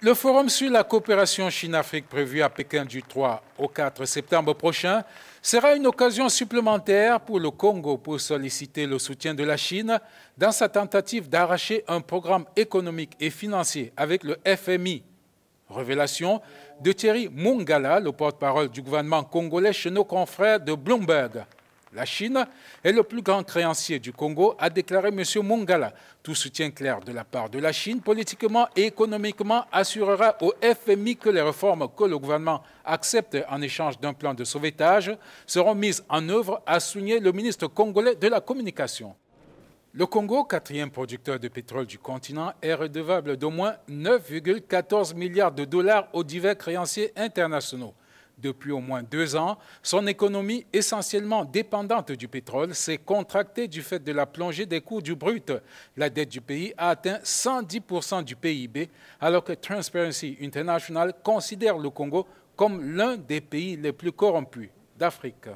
Le forum sur la coopération Chine-Afrique prévu à Pékin du 3 au 4 septembre prochain sera une occasion supplémentaire pour le Congo pour solliciter le soutien de la Chine dans sa tentative d'arracher un programme économique et financier avec le FMI. Révélation de Thierry Mungala, le porte-parole du gouvernement congolais chez nos confrères de Bloomberg. La Chine est le plus grand créancier du Congo, a déclaré M. Mungala. Tout soutien clair de la part de la Chine, politiquement et économiquement, assurera au FMI que les réformes que le gouvernement accepte en échange d'un plan de sauvetage seront mises en œuvre, a souligné le ministre congolais de la Communication. Le Congo, quatrième producteur de pétrole du continent, est redevable d'au moins 9,14 milliards de dollars aux divers créanciers internationaux depuis au moins deux ans, son économie essentiellement dépendante du pétrole s'est contractée du fait de la plongée des coûts du brut. La dette du pays a atteint 110% du PIB, alors que Transparency International considère le Congo comme l'un des pays les plus corrompus d'Afrique.